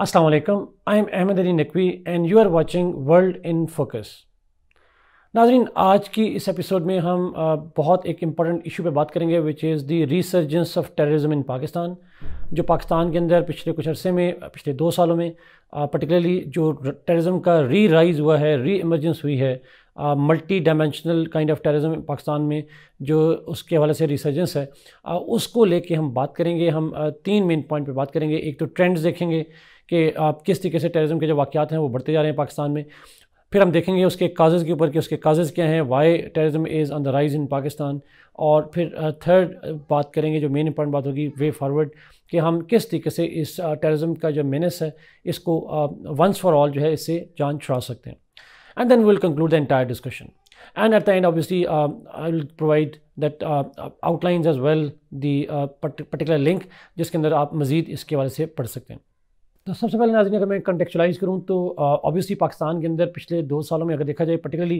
असलकम I am Ahmed Ali Naqvi and you are watching World in Focus नाजरीन आज की इस एपिसोड में हम बहुत एक इम्पॉर्टेंट इशू पे बात करेंगे which is the resurgence of terrorism in Pakistan जो पाकिस्तान के अंदर पिछले कुछ अरसे में पिछले दो सालों में पर्टिकुलरली जो टेररिज्म का री राइज़ हुआ है री इमरजेंस हुई है multidimensional kind of terrorism Pakistan में जो उसके हवाले से रिसर्जेंस है उसको लेके हम बात करेंगे हम तीन मेन पॉइंट पे बात करेंगे एक तो ट्रेंड्स देखेंगे कि आप किस तरीके से टेररिज्म के जो वाक़ात हैं वो बढ़ते जा रहे हैं पाकिस्तान में फिर हम देखेंगे उसके काजेज़ के ऊपर कि उसके काजेज़ क्या हैं why terrorism is on the rise in Pakistan और फिर थर्ड बात करेंगे जो मेन इंपॉर्टेंट बात होगी वे फॉरवर्ड कि हम किस तरीके से इस टेररिज्म का जो मेनस है इसको वंस फॉर ऑल जो है इससे जान छुड़ा सकते हैं and then will conclude the entire discussion and at the end obviously I will provide that outlines as well particular link जिसके अंदर आप मज़ीद इसके वाले से पढ़ सकते हैं तो सबसे पहले नाजन अगर मैं कंटेक्चुलाइज करूँ तो ऑब्वियसली पाकिस्तान के अंदर पिछले दो सालों में अगर देखा जाए पर्टिकुलरली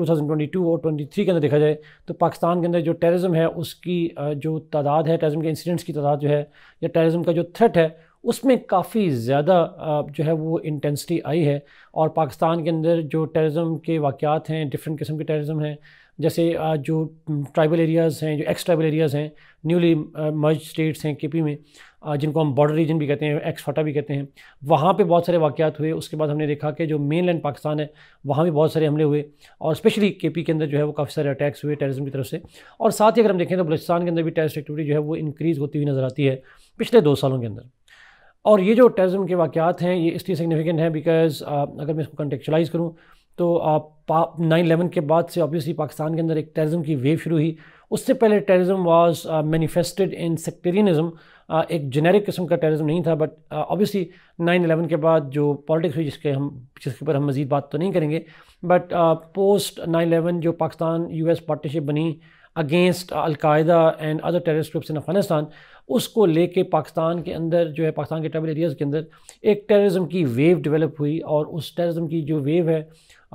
2022 और 23 के अंदर देखा जाए तो पाकिस्तान के अंदर जो टेररिज्म है उसकी जो तादाद है टेररिज्म के इंसिडेंट्स की तादाद जो है या टेररिज्म का जो थ्रेट है उसमें काफ़ी ज़्यादा जो है वो इंटेंसिटी आई है और पाकिस्तान के अंदर जो टेररिज्म के वाक़ात हैं डिफरेंट किस्म के टेररिज्म हैं जैसे जो ट्राइबल एरियाज़ हैं जो एक्स ट्राइबल एरियाज़ हैं न्यूली मर्ज स्टेट्स हैं के पी में जिनको हम बॉर्डर रीजन भी कहते हैं एक्स फटा भी कहते हैं वहाँ पे बहुत सारे वाक़ात हुए उसके बाद हमने देखा कि जो मेन लैंड पाकिस्तान है वहाँ भी बहुत सारे हमले हुए और स्पेशली के पी के अंदर जो है वो काफ़ी सारे अटैक्स हुए टेररिज्म की तरफ से और साथ ही अगर हम देखें तो बलोचिस्तान के अंदर भी टेररिस्ट एक्टिविटी जो है वो इंक्रीज़ होती हुई नज़र आती है पिछले दो सालों के अंदर और ये जो टेरिज्म के वाक़ात हैं ये इसलिए सिग्निफिकेंट हैं बिकॉज अगर मैं इसको कंटेक्चुलाइज़ करूँ तो नाइन इलेवन के बाद से ऑब्वियसली पाकिस्तान के अंदर एक टेरिज्म की वेव शुरू हुई उससे पहले terrorism was manifested in sectarianism एक जेनेरिक किस्म का टेररिज्म नहीं था बट ऑब्वियसली नाइन अलेवन के बाद जो पॉलिटिक्स हुई जिसके हम जिसके ऊपर हम मज़ीद बात तो नहीं करेंगे बट पोस्ट नाइन अलेवन जो पाकिस्तान यू एस पार्टनरशिप बनी against Al Qaeda and other terrorist groups in Afghanistan उसको लेके पाकिस्तान के अंदर जो है पाकिस्तान के ट्रबल एरियाज़ के अंदर एक टेररिज्म की वेव डेवलप हुई और उस टेररिज्म की जो वेव है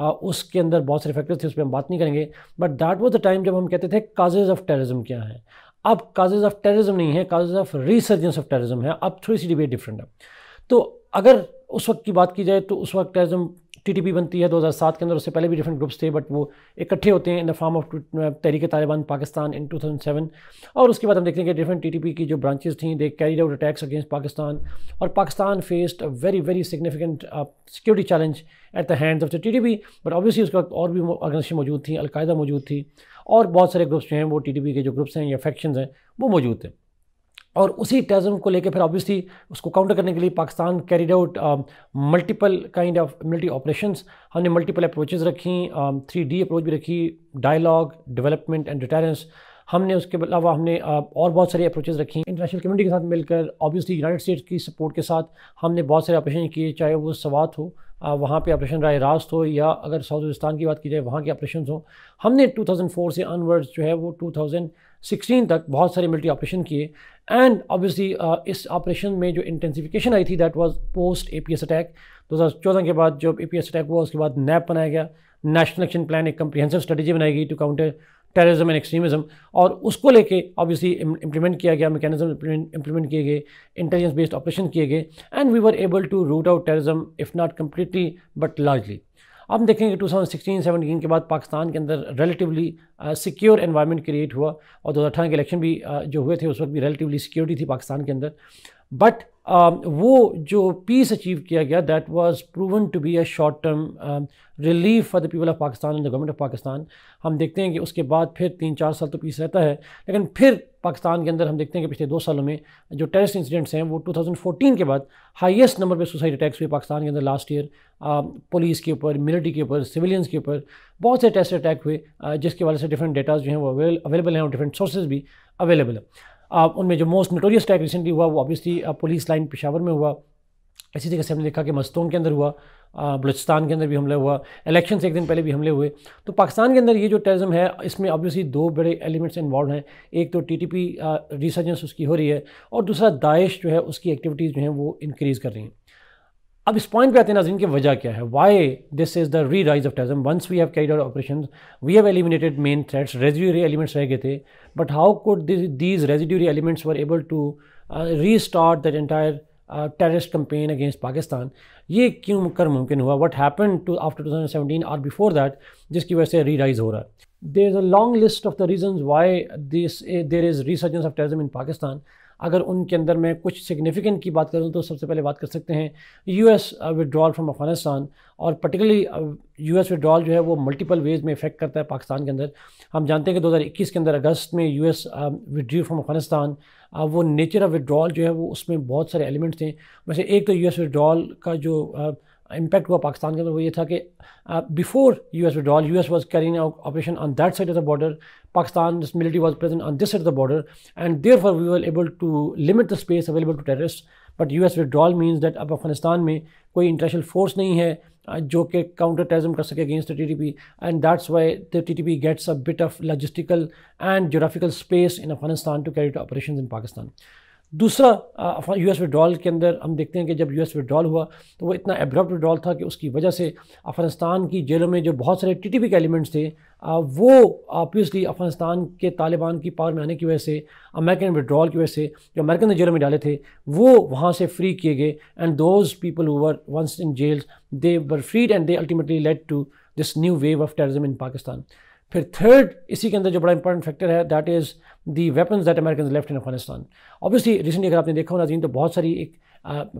उसके अंदर बहुत सारे फैक्टर्स थे उस पर हम बात नहीं करेंगे but that was the time जब हम कहते थे काजेज़ ऑफ टेररिज्म क्या है अब काजेज़ ऑफ टेररिज्म नहीं है causes of resurgence of terrorism है अब थोड़ी सी डिबेट डिफरेंट है तो अगर उस वक्त की बात की जाए तो उस वक्त टेररिज्म टीटीपी बनती है 2007 के अंदर उससे पहले भी डिफरेंट ग्रुप्स थे बट वो इकट्ठे होते हैं in the form of Tehreek Taliban Pakistan in 2007 और उसके बाद हम देखते हैं कि डिफरेंट टीटीपी की जो ब्रांचेज थी they carried out attacks against Pakistan और Pakistan faced a very very significant security challenge at the hand of the T but obviously उसके बाद और भी ऑर्गेनाइजेशन मौजूद थी अलकायदा मौजूद थी और बहुत सारे ग्रुप्स जो हैं वो टी के जो ग्रुप्स हैं या फैक्शन हैं वो मौजूद थे और उसी टेरिज्म को लेकर फिर ऑब्वियसली उसको काउंटर करने के लिए Pakistan carried out multiple kind of military operation हमने मल्टीपल अप्रोचेज रखी थ्री डी अप्रोच भी रखी डायलॉग डेवलपमेंट एंड डिटेरेंस हमने उसके अलावा हमने uh, और बहुत सारी अप्रोचेज़ रखी इंटरनेशनल कम्युनिटी के साथ मिलकर ऑब्वियसली यूनाइटेड स्टेट्स की सपोर्ट के साथ हमने बहुत सारे ऑपरेशन किए चाहे वो सवात हो uh, वहाँ पे ऑपरेशन राय रास्त हो या अगर साउथ की बात की जाए वहाँ के ऑपरेशन हो हमने 2004 से अनवर्ड्स जो है वो सिक्सटीन तक बहुत सारे मिलिट्री ऑपरेशन किए एंड ऑब्वियसली uh, इस ऑपरेशन में जो इंटेंसिफिकेशन आई थी that was post a attack 2014 के बाद जब ए अटैक हुआ उसके बाद नैप बनाया गया नेशनल एक्शन प्लान एक कम्प्रीहेंसिव स्ट्रेटेजी बनाई गई to counter terrorism and extremism और उसको लेके ऑब्वियसली इंप्लीमेंट किया गया मैकेनिज्म इंप्लीमेंट किए गए इंटेलिजेंस बेस्ड ऑपरेशन किए गए and we were able to root out terrorism if not completely but largely अब देखेंगे 2016-17 के बाद पाकिस्तान के अंदर रिलेटिवली सिक्योर एनवायरनमेंट क्रिएट हुआ और दो के इलेक्शन भी uh, जो हुए थे उस वक्त भी रिलेटिवली सिक्योरिटी थी पाकिस्तान के अंदर बट Um, वो जो पीस अचीव किया गया that was proven to be a short term relief for the people of Pakistan and the government of Pakistan हम देखते हैं कि उसके बाद फिर तीन चार साल तो पीस रहता है लेकिन फिर पाकिस्तान के अंदर हम देखते हैं कि पिछले दो सालों में जो टेररिस्ट इंसिडेंट्स हैं वो 2014 के बाद हाईएस्ट नंबर पे सुसाइड अटैक्स हुए पाकिस्तान के अंदर लास्ट ईयर पुलिस के ऊपर मिलिट्री के ऊपर सिविलियंस के ऊपर बहुत से टेररिस्ट अटैक हुए uh, जिसके वाले से डिफरेंट डेटाज जो हैं वो अवेलेबल हैं और डिफरेंट सोर्सेज भी अवेलेबल है आप उनमें जो मोस्ट नोटोरियस अटैक रिसेंटली हुआ वो ऑब्वियसली पुलिस लाइन पेशावर में हुआ इसी तरीके से हमने देखा कि मस्तून के अंदर हुआ बलूचिस्तान के अंदर भी हमला हुआ इलेक्शन से एक दिन पहले भी हमले हुए तो पाकिस्तान के अंदर ये जो टेरिज्म है इसमें ऑब्वियसली दो बड़े एलिमेंट्स इन्वॉल्व हैं एक तो टी टी पी रिसर्जेंस उसकी हो रही है और दूसरा दाइश जो है उसकी एक्टिविटीज़ जो हैं वो इनक्रीज़ कर रही हैं अब इस पॉइंट पे आते हैं नाजरीन की वजह क्या है why this is the re rise of terrorism once we have carried out operation we have eliminated main threats residuary elements रह गए थे but how could these residuary elements were able to restart that entire terrorist campaign against Pakistan ये क्यों कर मुमकिन हुआ what happen to after two thousand seventeen और before that जिसकी वजह से री राइज हो रहा है there is a long list of the reason why this there is resurgence of terrorism in Pakistan अगर उनके अंदर मैं कुछ सिग्निफिकेंट की बात करूँ तो सबसे पहले बात कर सकते हैं U S withdrawal from Afghanistan और पर्टिकुलरली यू एस विड्रॉल जो है वो मल्टीपल वेज में इफेक्ट करता है पाकिस्तान के अंदर हम जानते हैं कि 2021 के अंदर अगस्त में U S withdrawal from Afghanistan वो नेचर ऑफ विड्रॉल जो है वो उसमें बहुत सारे एलिमेंट्स थे वैसे एक तो यू एस विड्रॉल का जो uh, इम्पैक्ट हुआ पाकिस्तान के अंदर वो ये था कि before U S withdrawal U S was carrying operation on that side of the border Pakistan military was present on this side of the border and therefore we were able to limit the space available to terrorist but U S withdrawal means that अब अफगानिस्तान में कोई international force नहीं है uh, जो कि counter terrorism कर सके against the T T P and that's why the T T P gets a bit of logistical and geographical space in Afghanistan to carry to operation in Pakistan दूसरा U S withdrawal के अंदर हम देखते हैं कि जब यू एस विड्रॉल हुआ तो वो इतना एब्रप्ट विड्रॉल था कि उसकी वजह से अफगानिस्तान की जेलों में जो बहुत सारे टी टी पी के एलिमेंट्स थे वो ऑबियसली अफगानिस्तान के तालिबान की पावर में आने की वजह से अमेरिकन विड्रॉल की वजह से जो अमेरिकन ने जेलों में डाले थे वो वहाँ से फ्री किए गए and those people who once in jail they were freed and they ultimately led to this new wave of terrorism in Pakistan फिर थर्ड इसी के अंदर जो बड़ा इंपॉर्टेंट फैक्टर है that is the weapon that American left in Afghanistan obviously recently अगर आपने देखा हो नाजीन तो बहुत सारी एक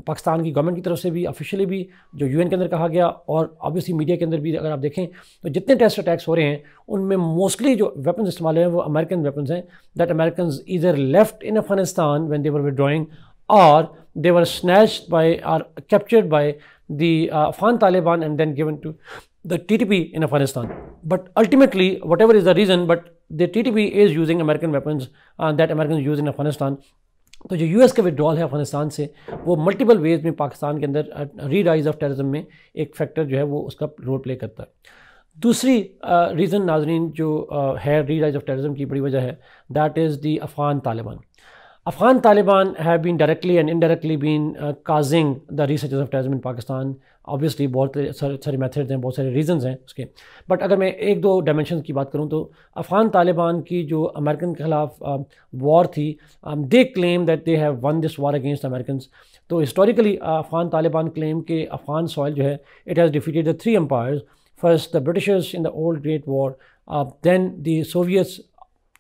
पाकिस्तान की गवर्नमेंट की तरफ से भी ऑफिशियली भी जो एन के अंदर कहा गया और ऑब्वियसली मीडिया के अंदर भी अगर आप देखें तो जितने टेस्ट अटैक्स हो रहे हैं उनमें मोस्टली जो वेपन्स इस्तेमाल हैं वो अमेरिकन वेपन्स हैं दैट अमेरिकन इधर left in Afghanistan when they're withdrawing और they're snatched by or captured by Taliban and then given to the T T P in Afghanistan but ultimately whatever is the reason but the TTP is using American weapons uh, that Americans use in Afghanistan. तो जो US का withdrawal है अफगानिस्तान से वो multiple ways में पाकिस्तान के अंदर री राइज ऑफ टेरिज्म में एक फैक्टर जो है वो उसका रोल प्ले करता है दूसरी रीज़न uh, नाजरीन जो uh, है री राइज ऑफ टेरिज्म की बड़ी वजह है that is the Afghan Taliban Afghan Taliban have been directly and indirectly been uh, causing the resurgence of terrorism in Pakistan. Obviously बहुत सारे मैथड हैं बहुत सारे रीज़न हैं उसके बट अगर मैं एक दो डायमेंशन की बात करूँ तो अफ़गान तालिबान की जो अमेरिकन के ख़िलाफ़ वॉर um, थी they claim that they have won this war against American तो historically uh, Afghan Taliban claim के अफ़गान सॉइल जो है it has defeated the three empires first the Britishers in the old great war then the Soviets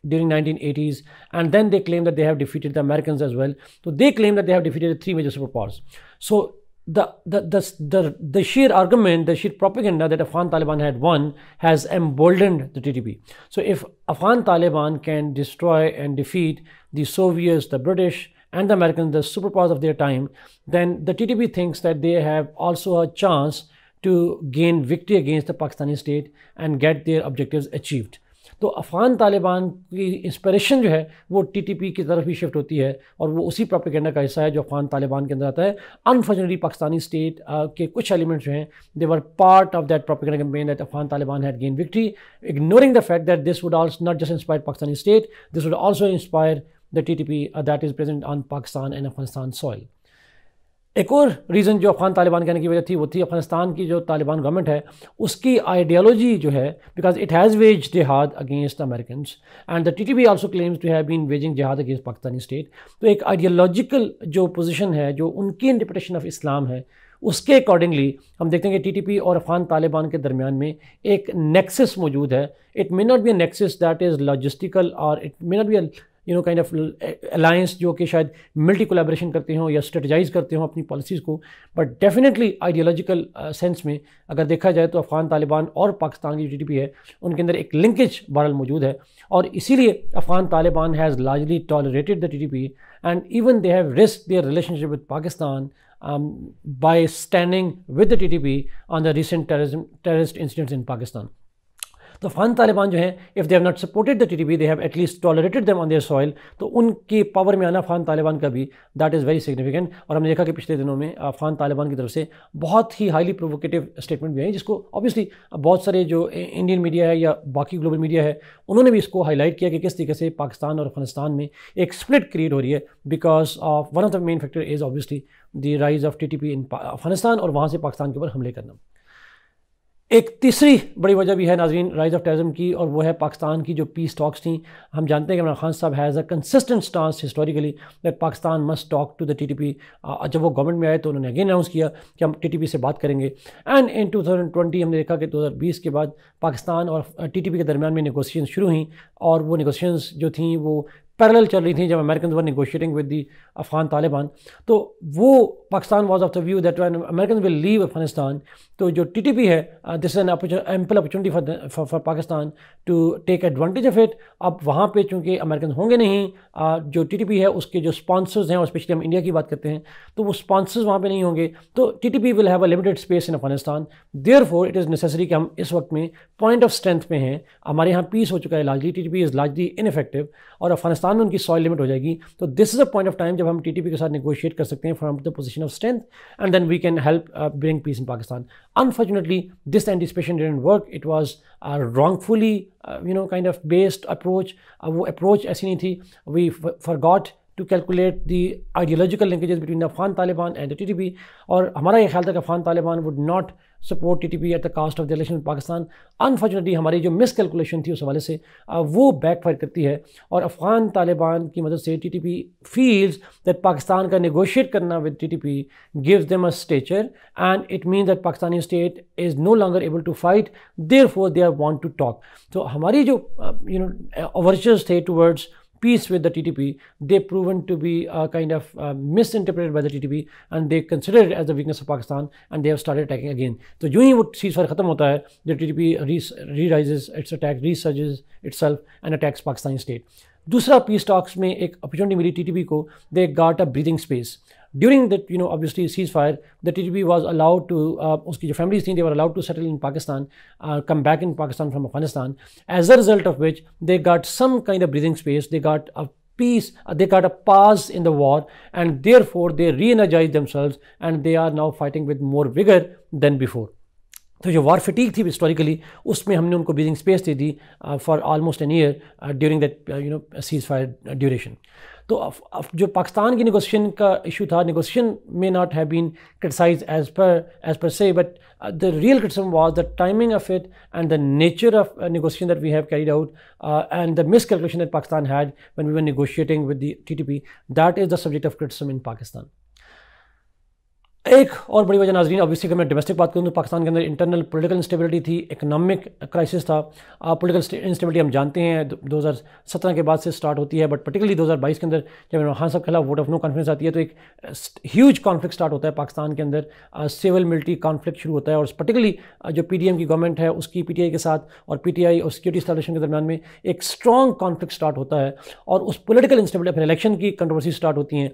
during 1980s and then they claim that they have defeated the americans as well so they claim that they have defeated the three major superpowers so the, the, the, the, the sheer argument, the sheer propaganda that Afghan Taliban had won has emboldened the TTP. So, if Afghan Taliban can destroy and defeat the Soviets, the British, and the Americans, the superpowers of their time, then the TTP thinks that they have also a chance to gain victory against the Pakistani state and get their objectives achieved. तो अफ़गान तालिबान की inspiration जो है वो TTP की तरफ ही shift होती है और वो उसी प्रोपेगेंडा का हिस्सा है जो अफ़गान तालिबान के अंदर आता है अनफॉर्चुनेटली पाकिस्तानी स्टेट के कुछ एलिमेंट्स जो हैं they were part of that propaganda campaign that Afghan Taliban had gain victory ignoring the fact that this would also not just inspire Pakistani state this would also inspire the T T P that is present on Pakistan and Afghanistan soil एक और reason जो अफ़गान तालिबान कहने की वजह थी वो थी अफ़गानिस्तान की जो तालिबान गवर्नमेंट है उसकी आइडियालॉजी जो है because it has wage jihad against American and the T T P also claims to have been waging jihad against Pakistani state तो एक आइडियालॉजिकल जो पोजिशन है जो उनकी इंटरप्रटेशन ऑफ इस्लाम है उसके अकॉर्डिंगली हम देखते हैं कि टी पी और अफगान तालिबान के दरमियान में एक नेक्सस मौजूद है it may not be a nexus that is logistical और it may not be you know kind of alliance जो कि शायद मल्टी कोलेब्रेशन करते हों या स्ट्रेटजाइज करते हों अपनी पॉलिसीज़ को बट डेफिनेटली आइडियोलॉजिकल सेंस में अगर देखा जाए तो अफ़गान तालिबान और पाकिस्तान की जो है उनके अंदर एक लिंकेज बहरल मौजूद है और इसीलिए Afghan Taliban has largely tolerated the T and even they have risk their relationship with Pakistan by standing with the T TTP on the recent terrorism, terrorist incidents in Pakistan तो अफगान तालिबान जो है if they've not supported the T T P they have at least tolerated them on their soil तो उनके power में आना अफगान तालिबान का भी that is very significant और हमने देखा कि पिछले दिनों में अफगान तालिबान की तरफ से बहुत ही हाईली प्रोवोकेटिव स्टेटमेंट भी आई जिसको ऑब्वियसली बहुत सारे जो इंडियन मीडिया है या बाकी ग्लोबल मीडिया है उन्होंने भी इसको हाईलाइट किया कि किस तरीके से पाकिस्तान और अफगानिस्तान में एक स्प्लिट क्रिएट हो रही है because of one of the main factor is obviously the rise of T T P in Afghanistan और वहाँ से पाकिस्तान के ऊपर हमले करना एक तीसरी बड़ी वजह भी है नाजीन राइज ऑफ टेरिज्म की और वो है पाकिस्तान की जो पीस टॉक्स थी हम जानते हैं कि Imran Khan sahab has a consistent stance historically that Pakistan must talk to the TTP जब वो गवर्नमेंट में आए तो उन्होंने अगेन अनाउंस किया कि हम टीटीपी से बात करेंगे एंड इन 2020 हमने देखा कि 2020 के बाद पाकिस्तान और टी के दरमियान में नगोशियन शुरू हुई और वो नगोशियंस जो थी वो पैरल चल रही थी जब American were negotiating with the Afghan Taliban तो वो Pakistan was of the view that when American will leave Afghanistan तो जो टी टी पी है this is an ample opportunity for for Pakistan to take advantage of it अब वहाँ पर चूँकि अमेरिकन होंगे नहीं uh, जो टी टी पी है उसके जो स्पॉन्सर्स हैं और स्पेशली हम इंडिया की बात करते हैं तो वो स्पॉन्सर्स वहाँ पर नहीं होंगे तो T T P will have a limited space in Afghanistan therefore it is necessary कि हम इस वक्त में पॉइंट ऑफ स्ट्रेंथ में हैं हमारे यहाँ पीस हो चुका है largely T T P is ineffective और अफगानिस्तान पाकिस्तान में उनकी सॉइल लिमिट हो जाएगी तो this is a point of time जब हम टी के साथ नेगोशिएट कर सकते हैं from the position of strength and then we can help bring peace in Pakistan unfortunately this anticipation didn't work it was wrongfully you know kind of based approach वो approach ऐसी नहीं थी we forgot to calculate the ideological linkages between Afghan Taliban and T और हमारा ये ख्याल था कि Afghan Taliban would not support T T P at the cost of the election Pakistan unfortunately हमारी जो मिस कैलकुलेशन थी उस हवाले से वो बैकफायर करती है और अफ़गान तालिबान की मदद से T T P feels that Pakistan का नेगोशिएट करना with T T P gives them a stature and it mean that Pakistani state is no longer able to fight therefore they are want to talk तो हमारी जो you know overtures थे towards peace with the TTP, they proven to be uh, kind of uh, misinterpreted by the TTP and they considered it as the weakness of Pakistan and they have started attacking again. So, जो ही वो ceasefire is over, the TTP re-rises its attack, resurges itself and attacks Pakistani state. दूसरा peace talks में एक opportunity मिली TTP को दे a a breathing space during that you know obviously ceasefire the TTP was allowed to uh, uski jo families they were allowed to settle in Pakistan uh, come back in Pakistan from Afghanistan as a result of which they got some kind of breathing space they got a peace uh, they got a pause in the war and therefore they re-energized themselves and they are now fighting with more vigor than before So, जो वार फिटीक थी historically उसमें हमने उनको breathing space दे दी for almost an year during that you know ceasefire तो जो पाकिस्तान की निगोशिएशन का इशू था negotiation may not have been criticise as per as per se but the real criticism was the timing of it and the nature of negotiation that we have carried out and the miscalculation that Pakistan had when we were negotiating with the TTP that is the subject of criticism in Pakistan एक और बड़ी वजह नाजरीन obviously अगर मैं domestic बात करूँ तो पाकिस्तान के अंदर इंटरनल पॉलिटिकल इंस्टेबिलिटी थी इकोनॉमिक क्राइसिस था पॉलिटिकल इंस्टेबिलिटी हम जानते हैं 2017 के बाद से स्टार्ट होती है बट पर्टिकुलरली 2022 के अंदर जब इमरान साहब के खिलाफ वोट ऑफ नो कॉन्फ्रेंस आती है तो एक ह्यूज कॉन्फ्लिक्ट स्टार्ट होता है पाकिस्तान के अंदर सिविल मिलिट्री कॉन्फ्लिक्ट शुरू होता है और पर्टिकुलरली जो पी की गवर्नमेंट है उसकी पी के साथ और पी और सिक्योरिटी स्टैब्लिशन के दरमियान में एक स्ट्रॉन्ग कॉन्फ्लिक्ट स्टार्ट होता है और उस पोलिटिकल इंस्टेबिलिटी फिर इलेक्शन की कंट्रोवर्सी स्टार्ट होती हैं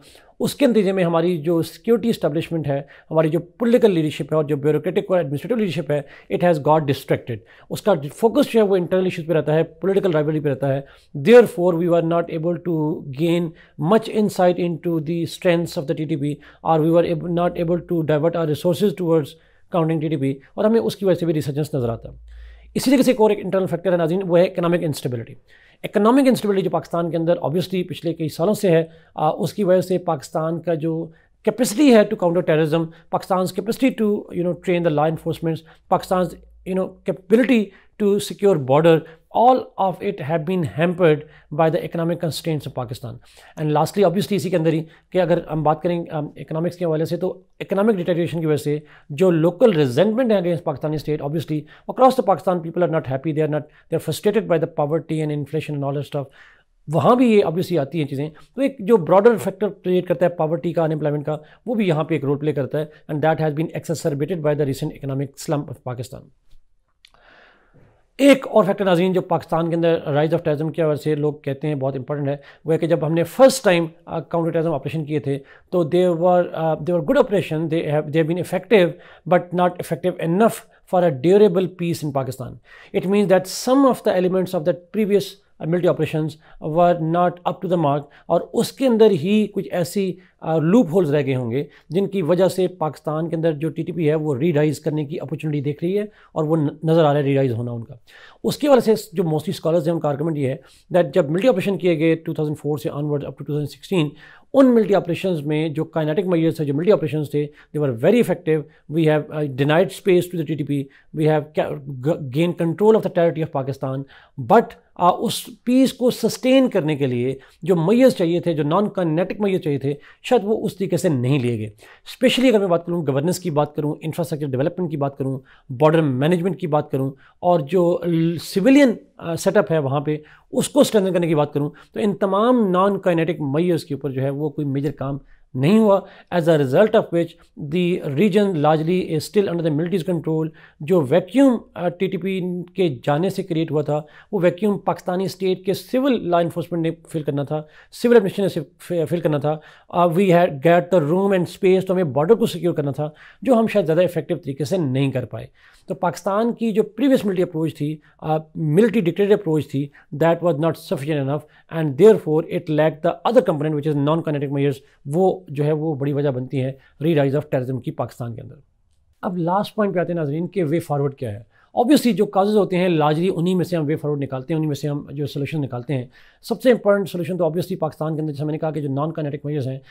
उसके नतीजे में हमारी जो सिक्योरिटी इस्टेब्लिशमेंट है हमारी जो पोलिटिकल लीडरशिप है और जो ब्यूरोक्रेटिक और एडमिनिस्ट्रेटिव लीडरशिप है इट हैज़ गॉट डिस्ट्रैक्टेड उसका फोकस जो है वो इंटरनल इशूज़ पर रहता है पोलिटिकल राइवली पर रहता है therefore we are not able to gain much insight into the strengths of the T T P or we are not able to divert our resource towards counting T T P और हमें उसकी वजह से भी resurgence नज़र आता है इसी तरीके से एक और एक इंटरनल फैक्टर है नाजीन वो है इकनॉमिक इंस्टेबिलिटी इकोनॉमिक इंस्टेबिलिटी जो पाकिस्तान के अंदर ऑब्वियसली पिछले कई सालों से है आ, उसकी वजह से पाकिस्तान का जो कैपेसिटी है to counter terrorism Pakistan capacity to you know train the law enforcements Pakistan you know capability to secure border all of it have been hampered by the economic constraints of Pakistan. And lastly, obviously इसी के अंदर ही कि अगर हम बात करें economics um, के हवाले से तो इकोनॉमिक डिटेरिएशन की वजह से जो लोकल रिजेंटमेंट है against Pakistani state obviously across the Pakistan people are not happy they are not they are frustrated by the poverty and inflation and all of वहाँ भी ये ऑब्वियसली आती हैं चीज़ें तो एक जो ब्रॉडर फैक्टर क्रिएट करता है पावर्टी का अनएम्प्लॉयमेंट का वो भी यहाँ पे एक रोल प्ले करता है and that has been exacerbated by the recent economic slump of Pakistan एक और फैक्टर नाजीन जो पाकिस्तान के अंदर राइज ऑफ टेरिज्म की वजह से लोग कहते हैं बहुत इंपॉर्टेंट है वो है कि जब हमने first time counter terrorism operation किए थे तो they were they were good operation they have they been effective but not effective enough for a durable peace in Pakistan it means that some of the elements of that previous military operation were not up to the mark और उसके अंदर ही कुछ ऐसी loop holes रह गए होंगे जिनकी वजह से पाकिस्तान के अंदर जो टी है वो रीडाइज करने की अपॉर्चुनिटी देख रही है और वो नज़र आ रहा है रीडाइज होना उनका उसके वजह से जो मोस्टली स्कॉलर्स हैं उनका आर्गूमेंट ये है दैट जब मिल्टी ऑपरेशन किए गए 2004 से ऑनवर्ड अप टू 2016 उन मिल्टी ऑपरेशन में जो काइनेटिक मयर्स थे जो मिल्टी ऑपरेशन थे they were very effective we have denied space to the T T P we have gain control of the territory of Pakistan but उस पीस को सस्टेन करने के लिए जो मैयस चाहिए थे जो नॉन काइनेटिक मैयर्स चाहिए थे शायद वो उस तरीके से नहीं लिए गए स्पेशली अगर मैं बात करूँ गवर्नेंस की बात करूँ इंफ्रास्ट्रक्चर डेवलपमेंट की बात करूँ बॉर्डर मैनेजमेंट की बात करूँ और जो सिविलियन सेटअप uh, है वहाँ पे उसको स्ट्रेंथन करने की बात करूँ तो इन तमाम नॉन काइनेटिक मैयर्स के ऊपर जो है वो कोई मेजर काम नहीं हुआ as a result of which the region largely is still under the military's control जो वैक्यूम टी टी पी के जाने से क्रिएट हुआ था वो वैक्यूम पाकिस्तानी स्टेट के सिविल लॉ इन्फोर्समेंट ने फिल करना था सिविल एडमिनिस्ट्रेशन ने फिल करना था we had get the room and space तो हमें बॉर्डर को सिक्योर करना था जो हम शायद ज़्यादा इफेक्टिव तरीके से नहीं कर पाए तो पाकिस्तान की जो प्रीवियस मिलिट्री अप्रोच थी मिलिट्री डिक्टेटेड अप्रोच थी that was not sufficient enough and therefore it lack the other component which is non kinetic measures वो जो है वो बड़ी वजह बनती है री राइज ऑफ टेररिज्म की पाकिस्तान के अंदर अब लास्ट पॉइंट पे आते हैं नाजरीन के वे फॉरवर्ड क्या है ऑब्वियसली जो काजेज़ होते हैं लार्जली उन्हीं में से हम वे फॉरवर्ड निकालते हैं उन्हीं में से हम जो सोल्यूशन निकालते हैं सबसे इंपॉर्टेंट सोल्यूशन तो ऑब्वियसली पाकिस्तान के अंदर जैसे मैंने कहा कि जो नॉन कानेटिक मेजर्स हैं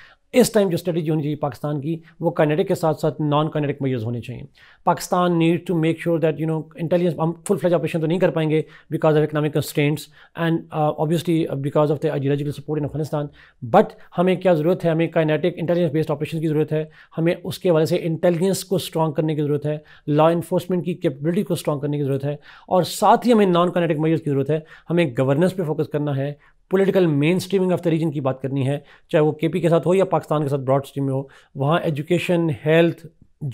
इस टाइम जो स्टडी होनी चाहिए पाकिस्तान की वो कानेटिक के साथ साथ नॉन कानेटिक मेजर्स होने चाहिए Pakistan need to make sure that you know intelligence हम फुल फ्लैज ऑपरेशन तो नहीं कर पाएंगे because of economic constraints and obviously because of the ideological support in Afghanistan but हमें क्या ज़रूरत है हमें कानेटिक इंटेलिजेंस बेस्ड ऑपरेशन की ज़रूरत है हमें उसके वाले से इंटेलिजेंस को स्ट्रॉन्ग करने की ज़रूरत है लॉ इन्फोर्समेंट की कैपेबिलिटी को स्ट्रॉन्ग करने की ज़रूरत है और साथ ही हमें नॉन कनेटिक मेजर्स की ज़रूरत है हमें गवर्नेंस पे फोकस करना है political mainstreaming of the region की बात करनी है चाहे वो के के साथ हो या पाकिस्तान के साथ ब्रॉड स्ट्रीम में हो वहाँ education health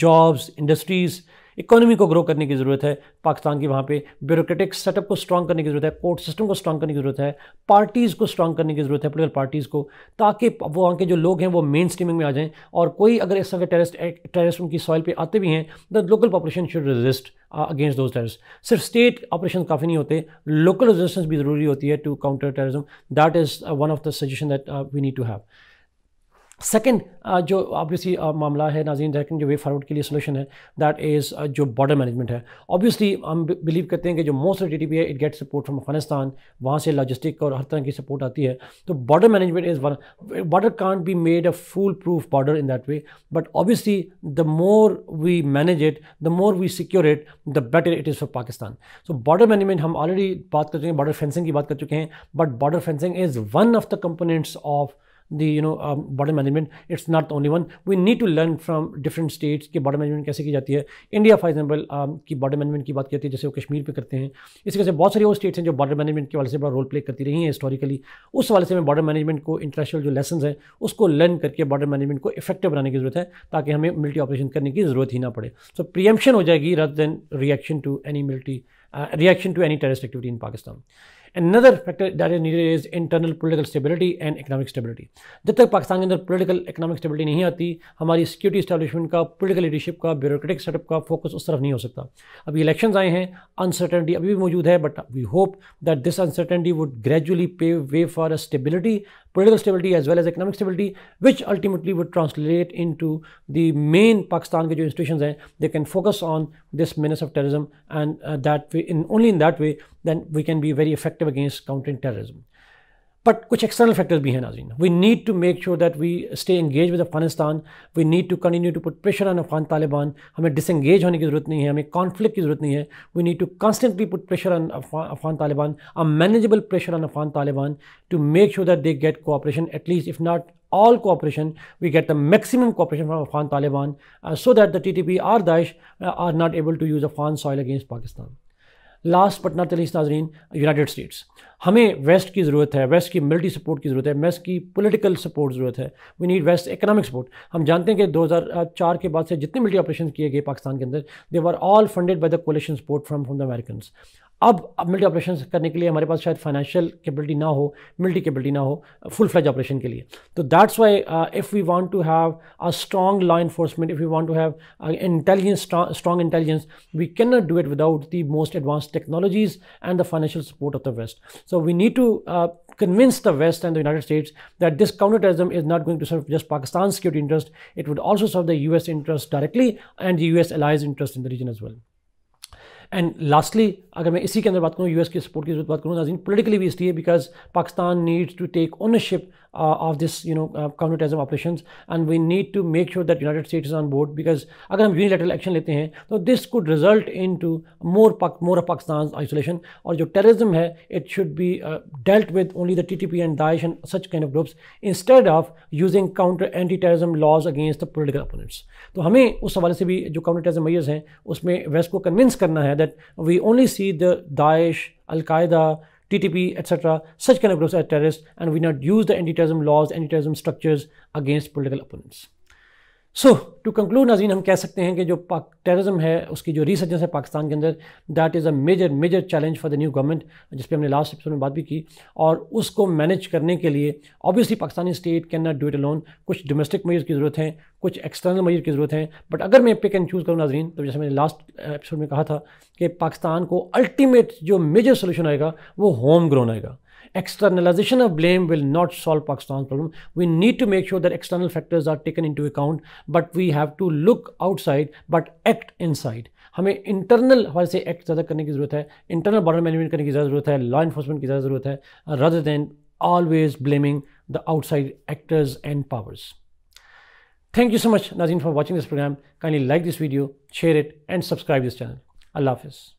jobs industries economy को ग्रो करने की ज़रूरत है पाकिस्तान की वहाँ पे ब्यूरोक्रेटिक सेटअप को स्ट्रॉन्ग करने की ज़रूरत है कोर्ट सिस्टम को स्ट्रॉन्ग करने की ज़रूरत है पार्टीज़ को स्ट्रॉन्ग करने की ज़रूरत है पोलिटिकल पार्टीज़ को ताकि वो वहाँ के जो लोग हैं वो मेन स्ट्रीमिंग में आ जाएँ और कोई अगर इस तरह के टेरिस्ट टेरिस उनकी सॉइल पर आते भी हैं the local population should resist against those terrorists सिर्फ स्टेट ऑपरेशन काफ़ी नहीं होते लोकल रेजिस्टेंस भी ज़रूरी होती है to counter terrorism that is one of the suggestion that we need to have second uh, जो ऑब्वियसली uh, मामला है नाजीन दैकिन जो वे फॉरवर्ड के लिए सोल्यूशन है दैट इज़ uh, जो बॉर्डर मैनेजमेंट है ऑब्वियसली हम बिलीव करते हैं कि जो मोस्ट ऑफ टी है it get support from Afghanistan वहाँ से लॉजिस्टिक और हर तरह की सपोर्ट आती है तो border management is one border can't be made a foolproof border in that way but obviously the more we manage it the more we secure it the better it is for Pakistan so border management हम already बात कर चुके हैं border fencing की बात कर चुके हैं but border fencing is one of the components of the you know border management it's not only one we need to learn from different states different border management कैसे की जाती है इंडिया फॉर एग्जाम्पल की border management की बात करती है जैसे वो कश्मीर पर करते हैं इसी तरह से बहुत सारी और स्टेट्स हैं जो border मैनेजमेंट के वाले से बड़ा रोल प्ले करती रही हैं हिस्टोरिकली उस वाले से हमें बॉडर मैनेजमेंट को इंटरनेशनल जो लेसन है उसको लर्न करके बॉडर मैनेजमेंट को इफेक्टिव बनाने की जरूरत है ताकि हमें मिल्टी ऑपरेशन करने की जरूरत ही ना पड़े सो so, हो जाएगी rather than reaction to any military reaction to any terrorist activity in Pakistan another factor that is needed is internal political stability and economic stability जब तक पाकिस्तान political economic stability नहीं आती हमारी security establishment का political leadership का bureaucratic setup का focus उस तरफ नहीं हो सकता अभी elections आए हैं uncertainty अभी भी मौजूद है but we hope that this uncertainty would gradually pave way for a stability political stability as well as economic stability which ultimately would translate into the main Pakistan ke jo institutions hain they can focus on this menace of terrorism and uh, that way in only in that way then we can be very effective effective against countering terrorism. But which external factors behind Nazreen? We need to make sure that we stay engaged with Afghanistan. We need to continue to put pressure on Afghan Taliban. We disengage होने conflict We need to constantly put pressure on Afghan Taliban, a manageable pressure on Afghan Taliban to make sure that they get cooperation, at least if not all cooperation, we get the maximum cooperation from Afghan Taliban uh, so that the TTP or Daesh uh, are not able to use Afghan soil against Pakistan. Last but not least नाजरीन United States हमें West की ज़रूरत है waste की military support की ज़रूरत है waste की पोलिटिकल सपोर्ट ज़रूरत है we need West economic support हम जानते हैं कि दो हज़ार चार के बाद से जितने मिलिट्री ऑपरेशन किए गए पाकिस्तान के अंदर they were all funded by the coalition support from from the American अब अब मिल्टी ऑपरेशन करने के लिए हमारे पास शायद फाइनेंशियल कैपेबिलिटी ना हो मिल्टी कैपेबिलिटी ना हो फुल फ्लैज ऑपरेशन के लिए तो that's why if we want to have a strong law enforcement if we want to have intelligence strong intelligence we can not do it without the most advance technologies and the financial support of the West so we need to convince the West and the United States that this counterterrorism is not going to serve just Pakistan's security interest, it would also serve the US interest directly and the US allies' interest in the region as well. And lastly अगर मैं इसी के अंदर बात करूँ US के support की बात करूँ नाजीन पोलिटिकली भी इसलिए because Pakistan needs to take ownership Uh, of this you know uh, counterterrorism operations and we need to make sure that united states is on board because अगर हम यूनिलेटरल एक्शन लेते हैं तो this could result in to more more of Pakistan isolation और जो terrorism है it should be dealt with only the T T P and Daesh and such kind of groups instead of using counter anti terrorism laws against the political opponents तो हमें उस हवाले से भी जो काउंटर टेररिज्म मैयर्स हैं उसमें waste को कन्विंस करना है that we only see the Daesh al Qaeda TTP, etc. Such kind of groups are terrorists and we not use the anti-terrorism laws, anti-terrorism structures against political opponents. So to conclude नाजीन हम कह सकते हैं कि जो terrorism है उसकी जो रिसर्जेंस है पाकिस्तान के अंदर that is a major major challenge for the new government जिस पर हमने लास्ट एपिसोड में बात भी की और उसको मैनेज करने के लिए obviously Pakistani state can not do it alone कुछ डोमेस्टिक मेजर की ज़रूरत है कुछ एक्सटर्नल मेजर की ज़रूरत है बट अगर मैं पिक एंड चूज़ करूँ नाजीन तो जैसे मैंने लास्ट एपिसोड uh, में कहा था कि पाकिस्तान को अल्टीमेट जो मेजर सोल्यूशन आएगा वो होम ग्रोन आएगा externalization of blame will not solve Pakistan's problem. We need to make sure that external factors are taken into account, but we have to look outside but act inside. हमें internal हमारे से act ज़्यादा करने की ज़रूरत है internal border management करने की ज़रूरत है लॉ इन्फोर्समेंट की ज़्यादा ज़रूरत है rather than always blaming the outside actors and powers thank you so much नाजीन for watching this programme kindly like this video share it and subscribe this channel अल्लाह हाफिज़